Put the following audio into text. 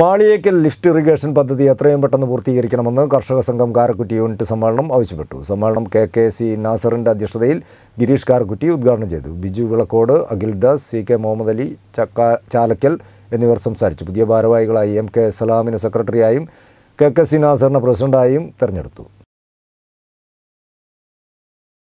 Maliyekkal lift irrigation പദ്ധതി എത്രയും പെട്ടെന്ന് പൂർത്തീകരിക്കണമെന്ന് കർഷക സംഘം കാരക്കുറ്റി യൂണിറ്റ് സമ്മേളനം ആവശ്യപ്പെട്ടു സമ്മേളനം കെ കെ സി നാസറിൻ്റെ അധ്യക്ഷതയിൽ ഗിരീഷ് കാരക്കുറ്റി ഉദ്ഘാടനം ചെയ്തു ബിജു വിളക്കോട് അഖിൽ ദാസ് സി കെ മുഹമ്മദ് അലി ചക്ക ചാലക്കൽ എന്നിവർ സംസാരിച്ചു പുതിയ ഭാരവാഹികളായി എം കെ സലാമിനെ സെക്രട്ടറിയായും കെ കെ സി നാസറിനെ പ്രസിഡന്റായും തെരഞ്ഞെടുത്തു